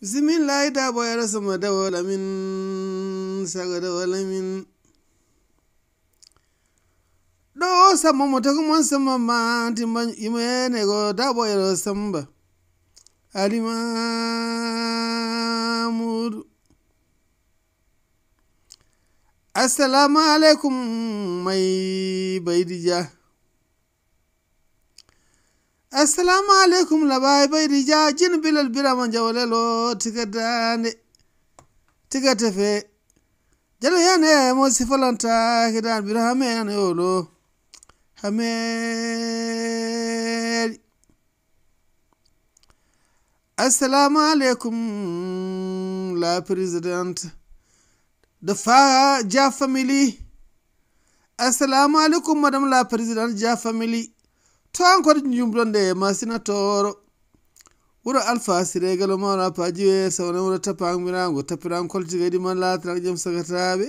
bisimillahi daaboyara sama dawola min saga dawola min ɗo sambo mo tagu mon sama mantimba imayenego daaboyaro samba alimamudu assalamu aleykum may baydi dia asalamu aleykum labai bayrija jin bilal bira jawlel o tigadande tiga tefe jalo yana mo sifalanta hidan biro hamen yolo hameri assalamu aleykum la president da fa ja family asalamu alaikum madam la president ja family ton kodi jumron nde masina toro wuro alpha sirégal o mawna paji weso wona wuro tapamirago tapiran koltigadi ma latra jom sagataɓe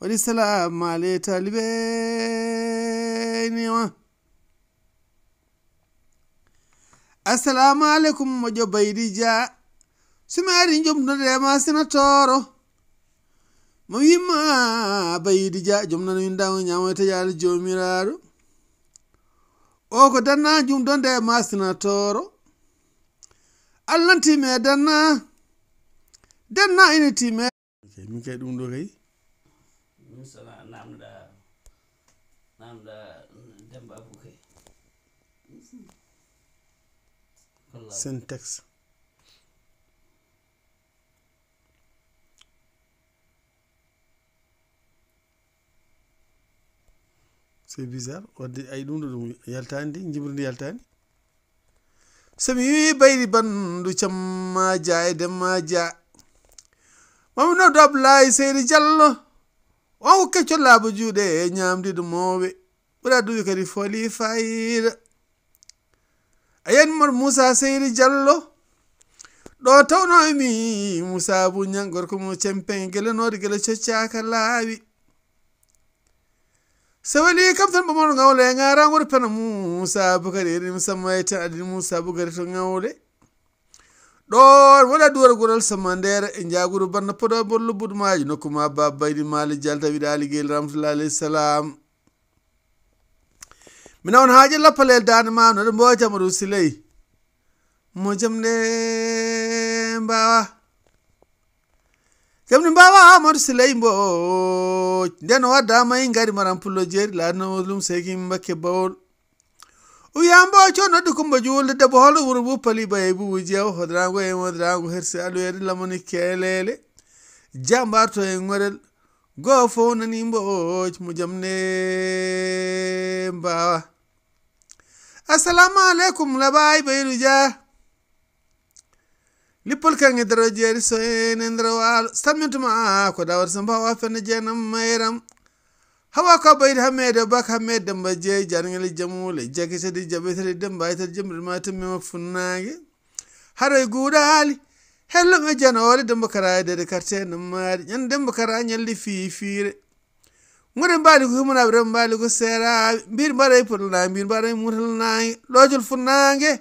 waɗi salamale talibenima assalamu aleykum mojo baydi dia sumari jumnode e ma sina toro mo wimma baydi dia jomnano windago ñamoy tajaali jomiraɗo o ko danna jum ɗon nde toro, allahntime danna danna ina time min kay ɗum ɗo kay min sona namɗa namɗa demba abou kay syntaxe c'est bizarre wadde ay ɗum ɗo ɗum yaltani ndi jibri ndi yaltani somi wiwi bayri bandu cammaja e demmaja mami nodo abdoulaye seydi diallo on ko keccol laaba juuɗe e ñamdide mowɓe ɓura duwi kadi foli fayida a yanimor moussa seydi diallo ɗo tawno emi moussa bou ñangor ko mo campin guelenode guele coccaka laawi sewoni kam tan ɓomono gawle garagore pena musa bokadi eɗen musammae ten adini musa bokadi to gawle ɗo n waɗa duwargural samma ndeere e jaguru banna poda e bon lobbudu maji nokkuma babbaydi mali dialta wiɗa aliguel rahmatullah alayhi salam mina on haaji lappalel dande ma noɗe mbowtama ɗu silayi mo jamnde mbawa kemni mbawa amadu silai mbo ndeno wadama ingari marampulo jeri lana wulum segi mbake bawol uyambo chono dukumbo juulde debo holo wurubu pali bayebu wujiyaw hodrango e modrango hersi alu yeri lamoni kelele jambarto e ngorel goo fof nani mbooc mbawa assalamu aleykum labayi bayru dia lippol e dero jeeri so en e nder waalo sammintuma ko dawar so mbawa fende jeenam mayram hawa ko ɓayde hammede bak hammede demba jeeyi jargel jamule jake sadi jaɓetede demba aytede jamiɗoma timmima funnague haroye guuɗaali helloɓe janole demba karaye dede quartier e nammaari ñande demba kara ñalli fiifiire goɗen mbaali ko humanaɓe rem mbaali ko seeraɓe mbir mbaɗa e potlnague mbir mbaɗa e mutalnague ɗojol funnague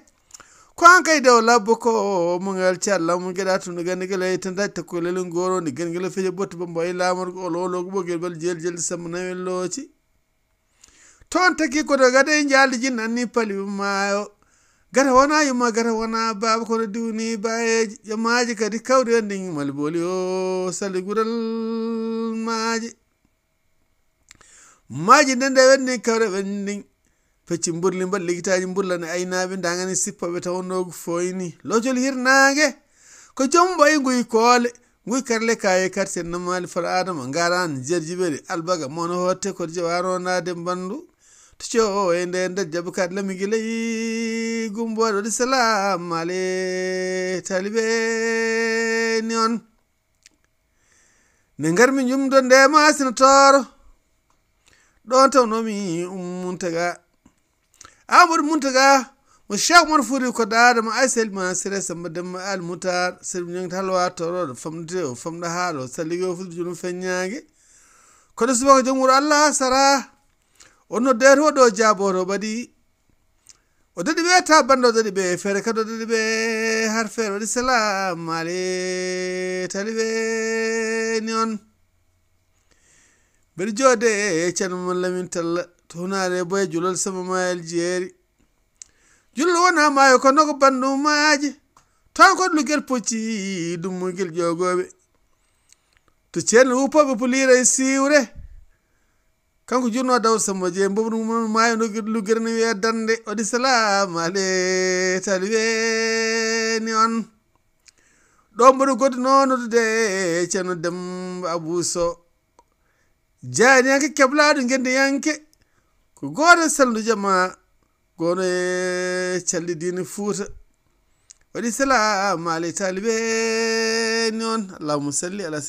ko an kay ko mo ngal calla mum geɗa tum no gandi gila tan daji takkoylelin goro ni gan gila feje botte ba mbawi lamorgo o lologo bo gel bal jel jelde samma nawen looci toon taki koto gada e jaaldi jin anni pali maayo gata wona yumma gata wona baaba kono diwni bayeji jamaji kadi kawri on ɗin mali booli o sali gural maaji maaji nde nde wenndin kawre ɓen pecci burli mbaɗ liggitaji mburla ne aynaɓe dagani sippaɓe tawanogu foyni lojol hirnage ko joom ɓayi guy koole guy karle kaye quartier namali fat adama garani jerjiɓeɗe albaga mono hotte kode jewaronade bandu to cewo e nde nder jabakat lamiguilay gumboɗe waɗi salam ale taliɓe ni on ne garmi jumdo ndemasina toro ɗon tawnomi ummuntaga amadou moutaga mo cheikh mon fouri ko dadama aysalma sere samba demma almoutar sere ñogta halwa toroɗo famɗude o famɗo haalo salligue o fulde jonum feññague kono subaka jomwuro allah sara onno dereto ɗo jaboto ɓaɗi o daɗi ɓe ta bande o daɗi ɓe feere kadi o daɗi ɓe har feere waɗi salam ale tali ɓe ni on mbeɗa jooɗe ceerno mon lamintallah tonare boye julol sama ma el jeeri julol wona maayo ko noko bandu maaje tan ko lugel pocci dum mugel jogobe to cen wupobe pulire siwre kanko jurno daw sama je mbobru mo maayo no gel lugel ne wi'a dande o di salam ale talwe ni on do mbodo goddo nono de cen dem abuso jani yanke keblaado ngende yanke ko goto jama ma gono e callidini fuuta waɗi salam alay talibe noon on allahuma salli ala